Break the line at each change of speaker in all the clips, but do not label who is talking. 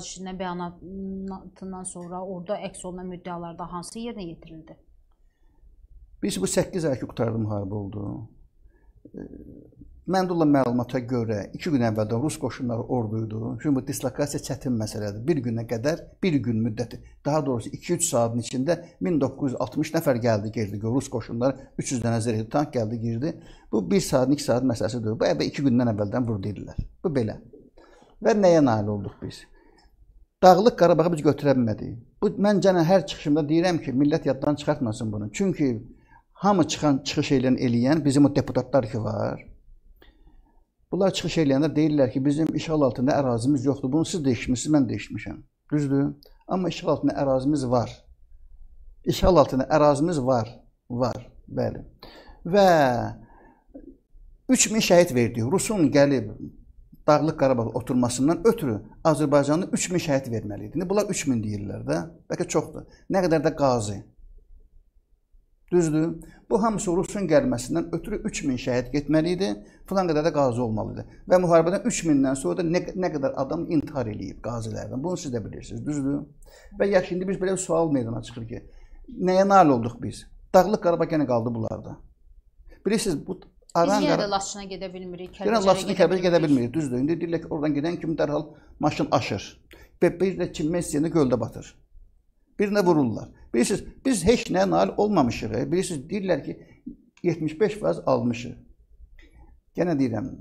sazişinə bəyanatından sonra orada əks olunan müddəalarda hansı yerinə yetirildi?
Biz bu 8 ayki qutarlı müharibə oldu. Məndullah məlumata görə 2 gün əvvəldən rus qoşunları orduydu. Çünki bu dislokasiya çətin məsələdir. 1 günə qədər, 1 gün müddəti, daha doğrusu 2-3 saatın içində 1960 nəfər gəldi, girdi. Rus qoşunları 300 dənə zirehli tank gəldi, girdi. Bu 1 saat, 2 saat məsələsidir. Bu əvvəl 2 gündən əvvəldən vurdu idilər. Bu belə. Və nəyə nail olduq biz? Dağlıq Qarabağı biz götürə bilmədik. Bu məncə hər çıxışımda deyirəm ki, millət yaddan çıxartmasın bunu. Çünki hamı çıxan çıxış eləyən eləyən bizim o deputatlar ki var. Bunlar çıxış eləyənlər deyirlər ki, bizim işğal altında ərazimiz yoxdur. Bunu siz dəyişmisiniz, mən dəyişmişəm. Düzdür? Amma işğal altında ərazimiz var. İşğal altında ərazimiz var. Var. Bəli. Və 3000 şəhid verdik. Rusun gəlib Dağlıq Qarabağ oturmasından ötürü Azərbaycanlı 3000 şəhid verməli idi. Bunlar 3000 deyirlər də. Bəlkə çoxdur. Nə qədər də qazi. Düzdür? Bu hamısı Rusun gəlməsindən ötürü 3000 şəhid getməli idi. Falan qədər də qazi olmalı idi. Və müharibədən 3000-dən sonra da nə, nə qədər adam intihar eləyib qazilərdən. Bunu siz də bilirsiniz, düzdür? Və ya indi biz belə bir sual meydana çıxır ki, nəyə nail olduq biz? Dağlıq Qarabağ yenə qaldı bunlarda. Bilirsiniz, bu Biz yenə də
Laçına gedə bilmirik. Yəni Laçına Kəlbəcərə
gedə bilmirik, düzdür. İndi deyirlər ki, oradan gedən kimi dərhal maşın aşır. Və bir də ki, Messi də göldə batır. Birinə vururlar. Bilirsiniz, biz heç nəyə nail olmamışıq. E. Bilirsiniz, deyirlər ki, 75% almışıq. Yenə deyirəm,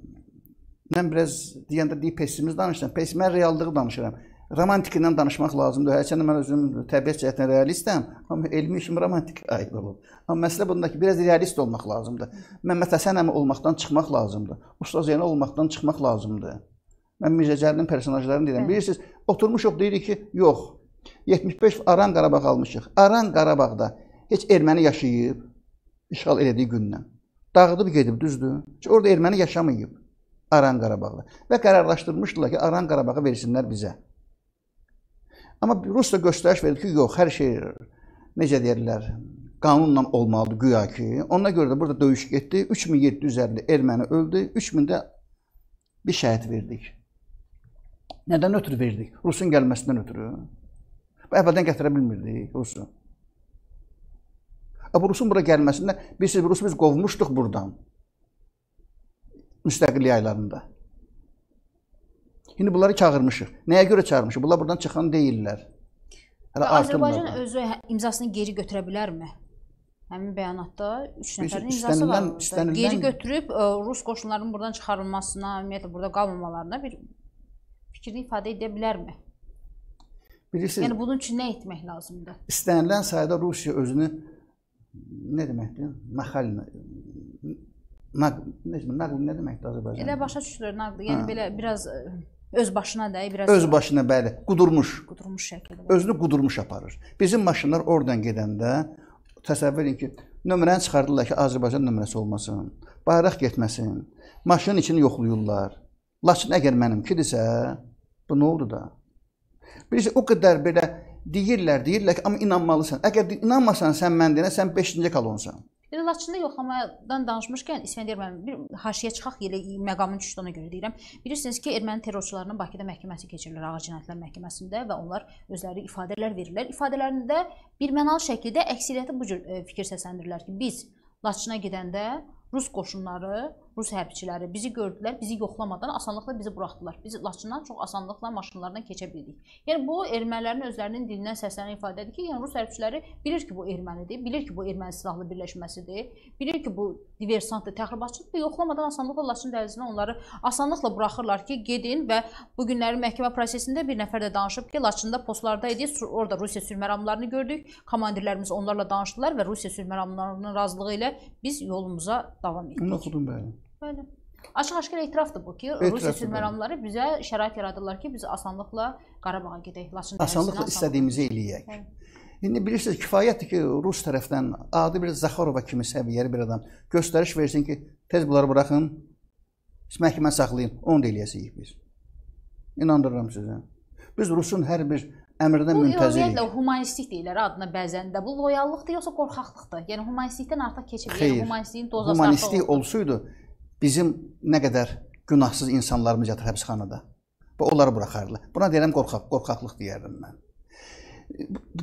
mən biraz deyəndə deyir pessimist danışıram. Pessimist mən reallığı danışıram romantikindən danışmaq lazımdır. Hərçənd mən özüm təbiət cəhətdən realistəm, amma elmi işim romantikaya aid olub. Amma məsələ bundadır ki, biraz realist olmaq lazımdır. Məmməd Həsən əmi olmaqdan çıxmaq lazımdır. Usta Zeynə olmaqdan çıxmaq lazımdır. Mən Mirzə Cəlilin personajlarını deyirəm. Hə. Bilirsiniz, oturmuşuq deyirik ki, yox. 75 Aran Qarabağ almışıq. Aran Qarabağda heç erməni yaşayıb işğal elədiyi gündən. Dağıdıb gedib, düzdür? Ki orada erməni yaşamayıb Aran Qarabağda və qərarlaşdırmışdılar ki, Aran Qarabağı versinlər bizə. Amma Rus da göstəriş verdi ki, yox, hər şey necə deyirlər, qanunla olmalıdır güya ki. Ona görə də burada döyüş getdi. 3750 erməni öldü, 3000 də bir şəhid verdik. Nədən ötürü verdik? Rusun gəlməsindən ötürü. Əvvəldən gətirə bilmirdik Rusu. E, bu Rusun bura gəlməsində biz Rusu biz qovmuşduq buradan. Müstəqillik aylarında. İndi bunları çağırmışıq. Nəyə görə çağırmışıq? Bunlar buradan çıxan deyillər. Hələ Azərbaycan
özü hə, imzasını geri götürə bilərmi? Həmin bəyanatda 3 nəfərin imzası var. Istənilən... Geri götürüb ə, e, rus qoşunlarının buradan çıxarılmasına, ümumiyyətlə burada qalmamalarına bir fikrini ifadə edə bilərmi? Bilirsiniz. Yəni bunun üçün nə etmək lazımdır?
İstənilən sayda Rusiya özünü nə deməkdir? Naxal naq necə naql nə deməkdir Azərbaycan? Elə
başa düşülür naql. Yəni ha. Hə. belə biraz e, Öz başına da biraz Öz
başına bəli, qudurmuş.
Qudurmuş şəkildə.
Özünü qudurmuş aparır. Bizim maşınlar oradan gedəndə təsəvvür edin ki, nömrəni çıxardılar ki, Azərbaycan nömrəsi olmasın, bayraq getməsin. Maşının içini yoxlayırlar. Laçın əgər mənimkidirsə, bu nə oldu da? Birisi o qədər belə deyirlər, deyirlər ki, amma inanmalısan. Əgər inanmasan sən mən deyənə, sən 5-ci kolonsan.
Elə Laçında yoxlamadan danışmışkən İsfəndiyar müəllim bir haşiyə çıxaq elə məqamın düşdü ona görə deyirəm. Bilirsiniz ki, erməni terrorçularının Bakıda məhkəməsi keçirilir Ağır Cinayətlər Məhkəməsində və onlar özləri ifadələr verirlər. İfadələrində birmənalı şəkildə əksəriyyəti bu cür e, fikir səsləndirirlər ki, biz Laçına gedəndə rus qoşunları Rus hərbçiləri bizi gördülər, bizi yoxlamadan asanlıqla bizi buraxdılar. Biz Laçından çox asanlıqla maşınlardan keçə bildik. Yəni bu ermənilərin özlərinin dilindən səslənən ifadədir ki, yəni Rus hərbçiləri bilir ki, bu ermənidir, bilir ki, bu erməni silahlı birləşməsidir, bilir ki, bu diversantdır, təxribatçıdır və yoxlamadan asanlıqla Laçın dəlizinə onları asanlıqla buraxırlar ki, gedin və bu günləri məhkəmə prosesində bir nəfər də danışıb ki, Laçında postlarda idi, orada Rusiya sülhməramlarını gördük, komandirlərimiz onlarla danışdılar və Rusiya sülhməramlarının razılığı ilə biz yolumuza davam etdik. Onu oxudum bəli. Bəli. Açıq-aşkar etirafdır bu ki, Rus sülhməramları bizə şərait yaradırlar ki, biz asanlıqla Qarabağa gedək, Laçın Asanlıqla
istədiyimizi eləyək. Hə. İndi bilirsiniz, kifayətdir ki, Rus tərəfdən adi bir Zaxarova kimi səviyyəli bir adam göstəriş versin ki, tez bunları buraxın, məhkəmə saxlayın, onu da eləyəsiyik biz. İnandırıram sizə. Biz Rusun hər bir əmrindən müntəzirik. Bu ümumiyyətlə
humanistik deyirlər adına bəzən də. Bu loyallıqdır yoxsa qorxaqlıqdır? Yəni humanistlikdən artıq keçib, yəni humanistliyin dozası artıq. Humanistik
olsaydı, bizim nə qədər günahsız insanlarımız yatır həbsxanada və onları buraxarlar. Buna deyirəm qorxaq, qorxaqlıq deyərdim mən.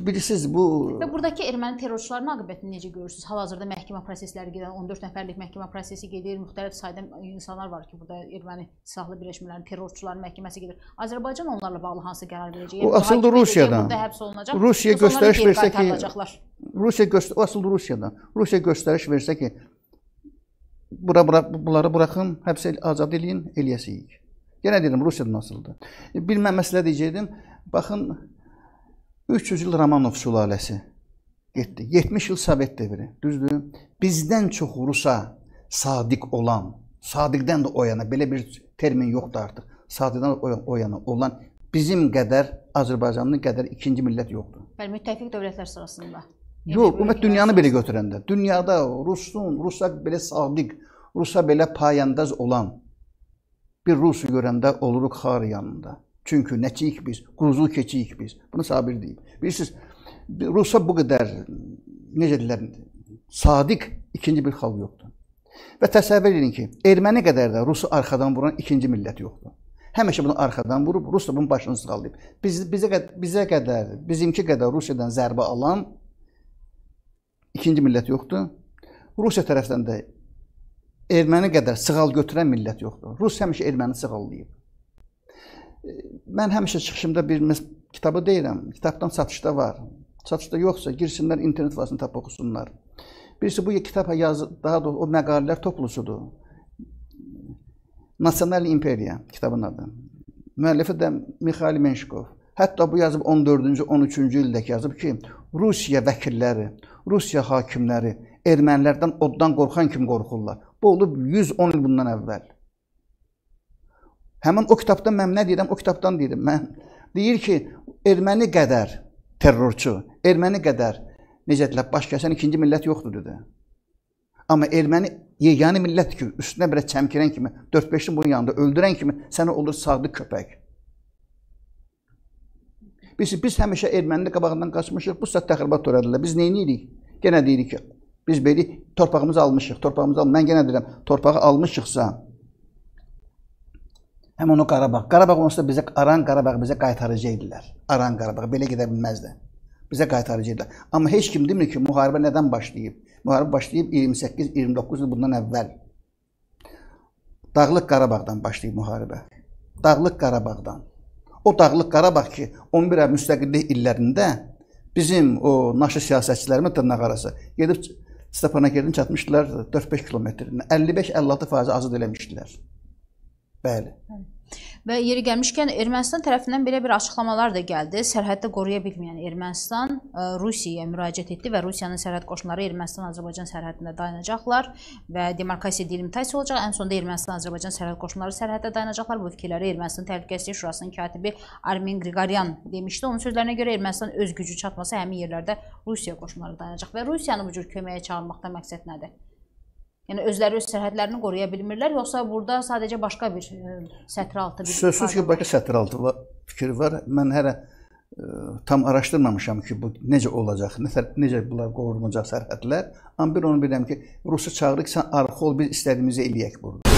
Bilirsiniz bu Və
burdakı erməni terrorçuların aqibətini necə görürsüz? Hal-hazırda məhkəmə prosesləri gedən 14 nəfərlik məhkəmə prosesi gedir. Müxtəlif sayda insanlar var ki, burada erməni silahlı birləşmələrin terrorçuların məhkəməsi gedir. Azərbaycan onlarla bağlı hansı qərar verəcək? O asıldı Rusiyadan. Burada həbs olunacaq. Rusiya göstəriş versə ki,
Rusiya göstər asıldı Rusiyadan. Rusiya göstəriş versə ki, bura, bura, bunları buraxın, həbsə azad eləyin, eləyəsiyik. Yenə deyirəm, Rusiyada nasıldır? E, bir mən məsələ deyəcəydim. Baxın 300 il Romanov sülaləsi getdi. 70 il Sovet devri, düzdür? Bizdən çox Rusa sadiq olan, sadiqdən də o yana belə bir termin yoxdur artıq. Sadiqdən o yana olan bizim qədər Azərbaycanlı qədər ikinci millət yoxdur.
Bəli, müttəfiq dövlətlər sırasında.
Yox, ümumiyyətlə dünyanı belə götürəndə, dünyada Rusun, Rusa belə sadiq, Rusa belə payandaz olan bir Rusu görəndə oluruq xar yanında. Çünki nəçiyik biz, quzu keçiyik biz. Bunu Sabir deyib. Bilirsiniz, Rusa bu qədər, necə deyirlər, sadiq ikinci bir xalq yoxdur. Və təsəvvür edin ki, erməni qədər də Rusu arxadan vuran ikinci millət yoxdur. Həmişə bunu arxadan vurub, Rus da bunun başını sığallayıb. Biz, bizə, bizə qədər, bizimki qədər Rusiyadan zərbə alan ikinci millət yoxdur. Rusiya tərəfdən də erməni qədər sığal götürən millət yoxdur. Rus həmişə erməni sığallayıb. E, mən həmişə çıxışımda bir kitabı deyirəm, kitabdan satışda var. Satışda yoxsa girsinlər internet vasitəsilə tapıb oxusunlar. Birisi bu kitab yaz daha doğrusu o məqalələr toplusudur. Nasional imperiya kitabın adı. Müəllifi də Mikhail Menşikov. Hətta bu yazıb 14-cü, 13-cü ildəki yazıb ki, Rusiya vəkilləri, Rusiya hakimləri ermənilərdən oddan qorxan kimi qorxurlar. Bu olub 110 il bundan əvvəl. Həmin o kitabda mən nə deyirəm? O kitabdan deyirəm mən. Deyir ki, erməni qədər terrorçu, erməni qədər necə deyirlər, baş kəsən ikinci millət yoxdur dedi. Amma erməni yeganə millət kimi üstünə belə çəmkirən kimi, 4-5-in bunun yanında öldürən kimi səni olur sadə köpək. Biz, biz həmişə erməninin qabağından qaçmışıq, bu saat təxribat törədirlər. Biz neyniyirik? Yenə deyirik ki, biz belə torpağımızı almışıq, torpağımızı almışıq. Mən yenə deyirəm, torpağı almışıqsa, həm onu Qarabağ. Qarabağ onsuz da bizə, Aran Qarabağ bizə qaytarıcı idilər. Aran Qarabağ belə gedə bilməzdi. Bizə qaytarıcı idilər. Amma heç kim demir ki, müharibə nədən başlayıb? Müharibə başlayıb 28-29 il bundan əvvəl. Dağlıq Qarabağdan başlayıb müharibə. Dağlıq Qarabağdan. O Dağlıq Qarabağ ki, 11 əv müstəqillik illərində bizim o naşı siyasətçilərimə dırnaq arası gedib Stepanakerdin çatmışdılar 4-5 kilometrinə. 55-56 faizi azad eləmişdilər. Bəli. Bəli.
Və yeri gəlmişkən Ermənistan tərəfindən belə bir açıqlamalar da gəldi. Sərhəddə qoruya bilməyən Ermənistan e, Rusiyaya müraciət etdi və Rusiyanın sərhəd qoşunları Ermənistan-Azərbaycan sərhədində dayanacaqlar və demarkasiya delimitasiya olacaq. Ən sonda Ermənistan-Azərbaycan sərhəd qoşunları sərhəddə dayanacaqlar. Bu fikirləri Ermənistan Təhlükəsizlik Şurasının katibi Armin Qriqoryan demişdi. Onun sözlərinə görə Ermənistan öz gücü çatmasa həmin yerlərdə Rusiya qoşunları dayanacaq və Rusiyanı bu cür köməyə çağırmaqda məqsəd nədir? yəni özləri öz sərhədlərini qoruya bilmirlər, yoxsa burada sadəcə başqa bir e, sətr altı bir Sözsüz ki,
başqa sətr altı var, fikir var. Mən hələ e, tam araşdırmamışam ki, bu necə olacaq, necə bunlar qorunacaq sərhədlər. Amma bir onu bilirəm ki, Rusu çağırırıq, sən arxa ol, biz istədiyimizi eləyək burada.